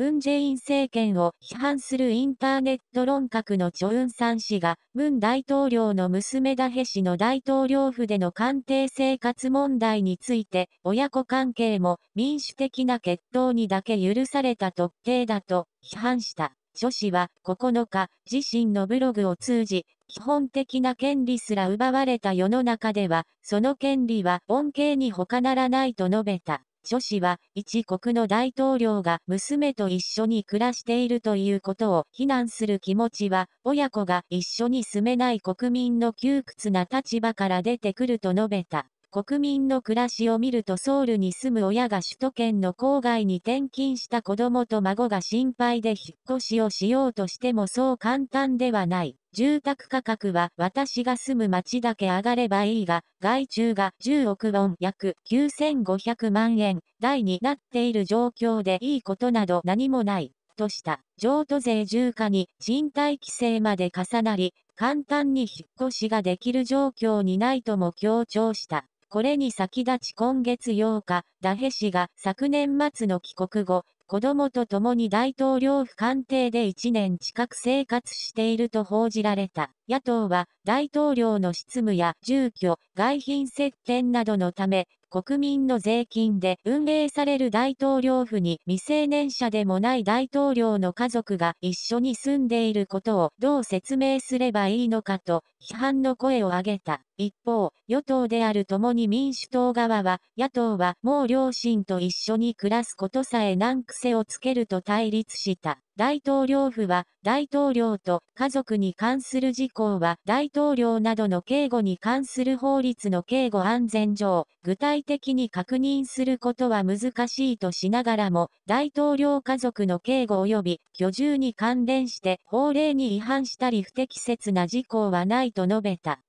ェイン政権を批判するインターネット論客のチョウンサン氏が、ムン大統領の娘ダヘ氏の大統領府での官邸生活問題について、親子関係も民主的な決闘にだけ許された特定だと批判した。著氏は9日、自身のブログを通じ、基本的な権利すら奪われた世の中では、その権利は恩恵に他ならないと述べた。諸氏は、一国の大統領が娘と一緒に暮らしているということを非難する気持ちは、親子が一緒に住めない国民の窮屈な立場から出てくると述べた。国民の暮らしを見るとソウルに住む親が首都圏の郊外に転勤した子供と孫が心配で引っ越しをしようとしてもそう簡単ではない。住宅価格は私が住む町だけ上がればいいが、外注が10億ウォン約9500万円台になっている状況でいいことなど何もない。とした、譲渡税重化に賃貸規制まで重なり、簡単に引っ越しができる状況にないとも強調した。これに先立ち今月8日、ダヘ氏が昨年末の帰国後、子供と共に大統領府官邸で1年近く生活していると報じられた。野党は大統領の執務や住居、外品接見などのため、国民の税金で運営される大統領府に未成年者でもない大統領の家族が一緒に住んでいることをどう説明すればいいのかと批判の声を上げた。一方、与党である共に民主党側は、野党はもう両親と一緒に暮らすことさえ難癖をつけると対立した。大統領府は、大統領と家族に関する事項は、大統領などの警護に関する法律の警護安全上、具体的に確認することは難しいとしながらも、大統領家族の警護及び居住に関連して法令に違反したり不適切な事項はないと述べた。